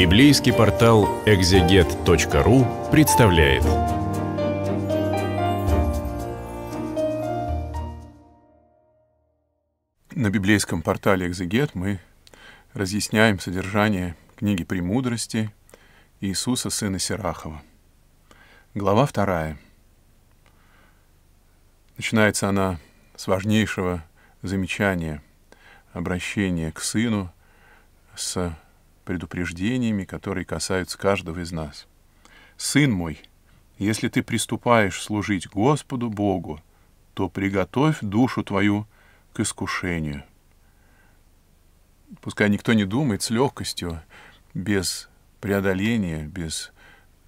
Библейский портал экзегет.ру представляет. На библейском портале «Экзегет» мы разъясняем содержание книги «Премудрости» Иисуса, сына Сирахова. Глава вторая. Начинается она с важнейшего замечания, обращения к сыну с предупреждениями, которые касаются каждого из нас. «Сын мой, если ты приступаешь служить Господу Богу, то приготовь душу твою к искушению». Пускай никто не думает с легкостью, без преодоления, без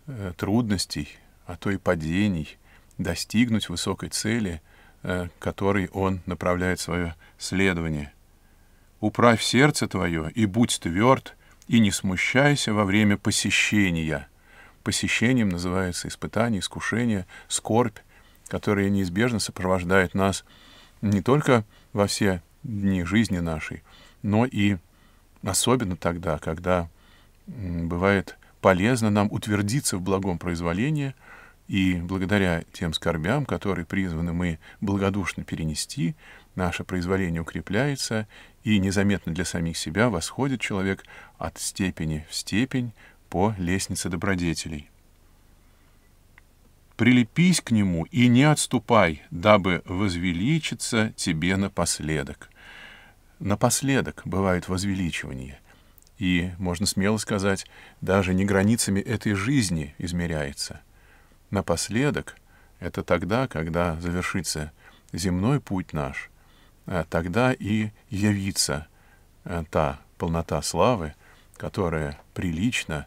э, трудностей, а то и падений, достигнуть высокой цели, э, которой он направляет свое следование. «Управь сердце твое и будь тверд, и не смущайся во время посещения. Посещением называется испытание, искушение, скорбь, которая неизбежно сопровождает нас не только во все дни жизни нашей, но и особенно тогда, когда бывает полезно нам утвердиться в благом произволении, и благодаря тем скорбям, которые призваны мы благодушно перенести, наше произволение укрепляется, и незаметно для самих себя восходит человек от степени в степень по лестнице добродетелей. Прилепись к нему и не отступай, дабы возвеличиться тебе напоследок. Напоследок бывают возвеличивания и, можно смело сказать, даже не границами этой жизни измеряется. Напоследок — это тогда, когда завершится земной путь наш — Э, тогда и явится э, та полнота славы, которая прилично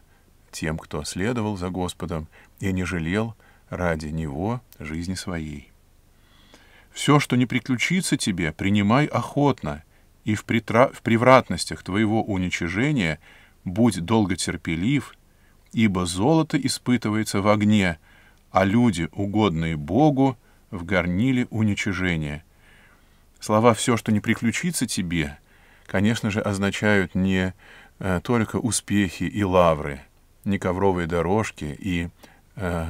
тем, кто следовал за Господом и не жалел ради Него жизни своей. Все, что не приключится тебе, принимай охотно, и в, притра... в превратностях твоего уничижения будь долго терпелив, ибо золото испытывается в огне, а люди, угодные Богу, в горниле уничижения, Слова «все, что не приключится тебе», конечно же, означают не э, только успехи и лавры, не ковровые дорожки и э,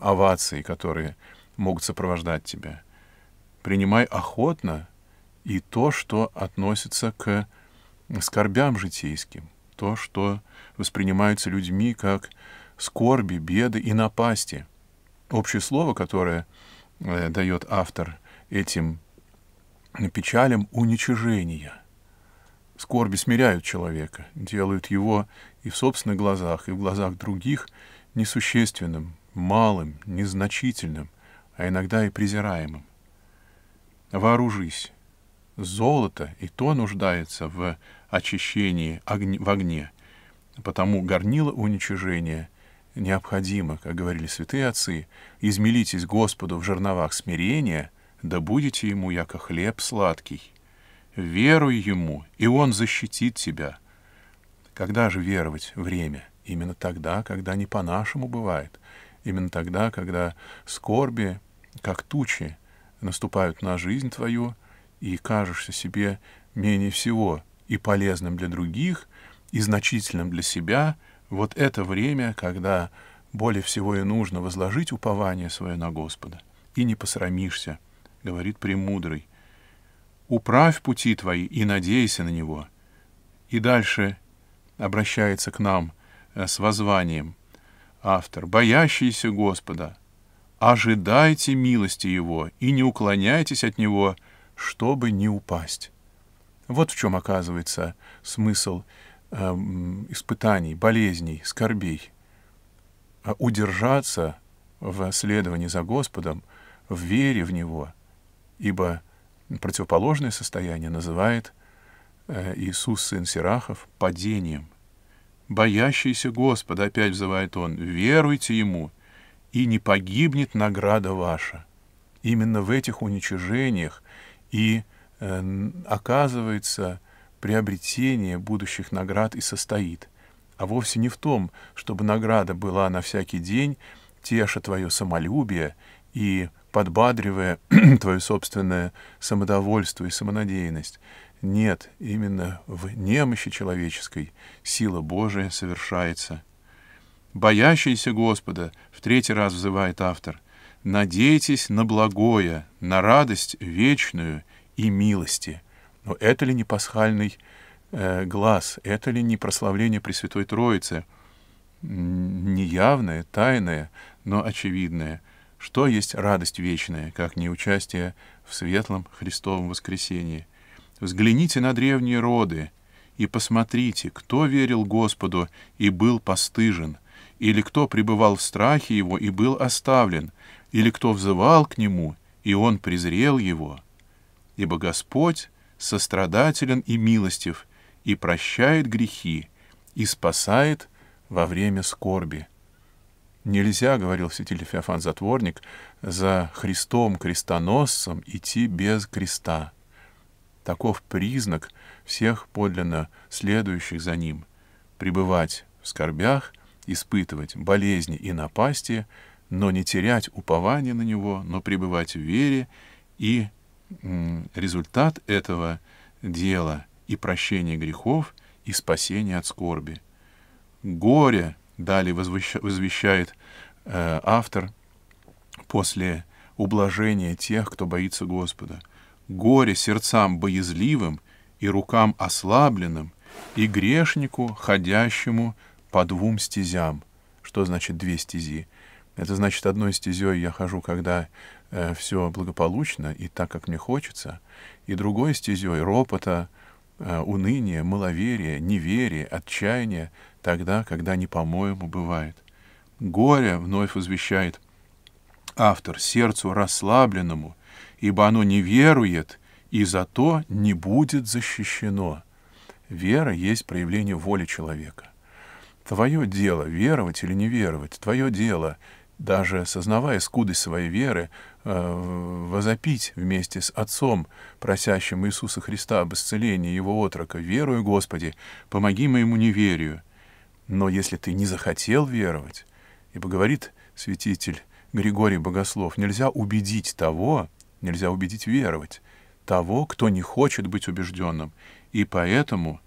овации, которые могут сопровождать тебя. Принимай охотно и то, что относится к скорбям житейским, то, что воспринимается людьми как скорби, беды и напасти. Общее слово, которое э, дает автор этим печалям уничижения. Скорби смиряют человека, делают его и в собственных глазах, и в глазах других несущественным, малым, незначительным, а иногда и презираемым. Вооружись. Золото и то нуждается в очищении огне, в огне, потому горнило уничижения необходимо, как говорили святые отцы, измелитесь Господу в жерновах смирения — да будете ему, яко хлеб сладкий. Веруй ему, и он защитит тебя. Когда же веровать время? Именно тогда, когда не по-нашему бывает. Именно тогда, когда скорби, как тучи, наступают на жизнь твою, и кажешься себе менее всего и полезным для других, и значительным для себя, вот это время, когда более всего и нужно возложить упование свое на Господа, и не посрамишься — говорит премудрый, «Управь пути твои и надейся на него». И дальше обращается к нам э, с воззванием автор, «Боящиеся Господа, ожидайте милости Его и не уклоняйтесь от Него, чтобы не упасть». Вот в чем оказывается смысл э, испытаний, болезней, скорбей. А удержаться в следовании за Господом, в вере в Него — ибо противоположное состояние называет э, Иисус, сын Сирахов, падением. «Боящийся Господа», — опять взывает он, — «веруйте Ему, и не погибнет награда ваша». Именно в этих уничижениях и э, оказывается приобретение будущих наград и состоит, а вовсе не в том, чтобы награда была на всякий день, теша твое самолюбие и подбадривая твое собственное самодовольство и самонадеянность. Нет, именно в немощи человеческой сила Божия совершается. «Боящийся Господа», — в третий раз взывает автор, — «надейтесь на благое, на радость вечную и милости». Но это ли не пасхальный э, глаз, это ли не прославление Пресвятой Троицы? Неявное, тайное, но очевидное — что есть радость вечная, как не участие в светлом Христовом воскресении? Взгляните на древние роды и посмотрите, кто верил Господу и был постыжен, или кто пребывал в страхе Его и был оставлен, или кто взывал к Нему, и Он презрел Его. Ибо Господь сострадателен и милостив, и прощает грехи, и спасает во время скорби. Нельзя, говорил святитель Феофан Затворник, за Христом крестоносцем идти без креста. Таков признак всех подлинно следующих за ним. Пребывать в скорбях, испытывать болезни и напасти, но не терять упование на него, но пребывать в вере, и результат этого дела и прощение грехов, и спасение от скорби. Горе — далее возвещает э, автор после ублажения тех, кто боится Господа. Горе сердцам боязливым и рукам ослабленным, и грешнику, ходящему по двум стезям. Что значит две стези? Это значит, одной стезей я хожу, когда э, все благополучно и так, как мне хочется, и другой стезей ропота, Э, уныние, маловерие, неверие, отчаяние тогда, когда не по-моему бывает. Горе вновь возвещает автор сердцу расслабленному, ибо оно не верует и зато не будет защищено. Вера есть проявление воли человека. Твое дело, веровать или не веровать, твое дело, даже сознавая скудость своей веры, э, возопить вместе с Отцом, просящим Иисуса Христа об исцелении Его отрока, «Верую, Господи, помоги моему неверию». Но если ты не захотел веровать, ибо говорит святитель Григорий Богослов, нельзя убедить того, нельзя убедить веровать, того, кто не хочет быть убежденным, и поэтому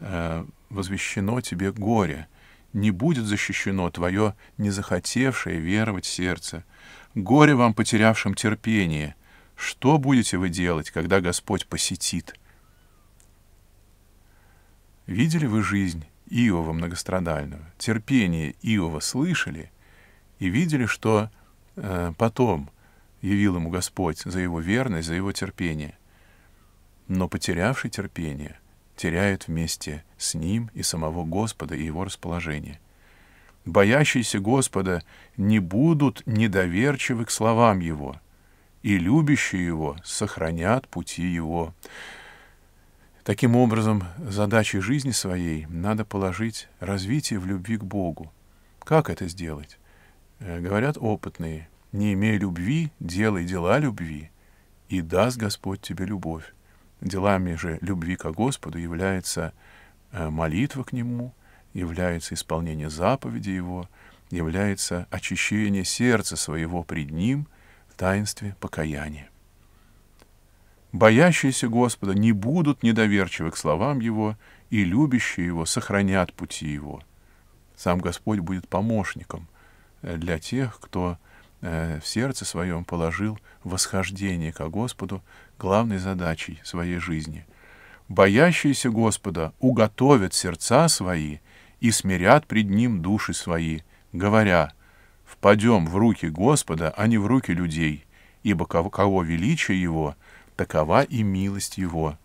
э, возвещено тебе горе — не будет защищено твое незахотевшее веровать сердце. Горе вам, потерявшим терпение! Что будете вы делать, когда Господь посетит? Видели вы жизнь Иова многострадального? Терпение Иова слышали и видели, что э, потом явил ему Господь за его верность, за его терпение. Но потерявший терпение теряют вместе с ним и самого Господа и его расположение. Боящиеся Господа не будут недоверчивы к словам Его, и любящие Его сохранят пути Его. Таким образом, задачей жизни своей надо положить развитие в любви к Богу. Как это сделать? Э, говорят опытные, не имея любви, делай дела любви, и даст Господь тебе любовь. Делами же любви к Господу является э, молитва к Нему, является исполнение заповеди Его, является очищение сердца своего пред Ним в таинстве покаяния. Боящиеся Господа не будут недоверчивы к словам Его, и любящие Его сохранят пути Его. Сам Господь будет помощником э, для тех, кто Э, в сердце своем положил восхождение ко Господу главной задачей своей жизни. Боящиеся Господа уготовят сердца свои и смирят пред Ним души свои, говоря, «Впадем в руки Господа, а не в руки людей, ибо кого величие Его, такова и милость Его».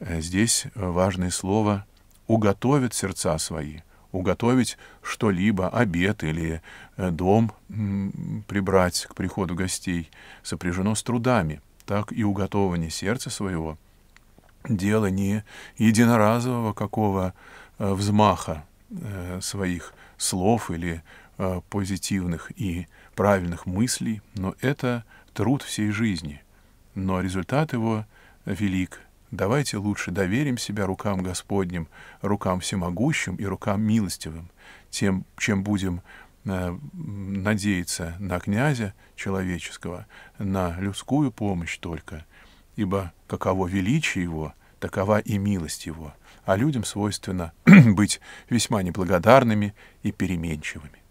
Э, здесь важное слово «уготовят сердца свои» уготовить что-либо, обед или э, дом прибрать к приходу гостей, сопряжено с трудами, так и уготование сердца своего — дело не единоразового какого э, взмаха э, своих слов или позитивных и правильных мыслей, но это труд всей жизни. Но результат его велик, Давайте лучше доверим себя рукам Господним, рукам всемогущим и рукам милостивым, тем, чем будем э, надеяться на князя человеческого, на людскую помощь только, ибо каково величие его, такова и милость его, а людям свойственно быть весьма неблагодарными и переменчивыми.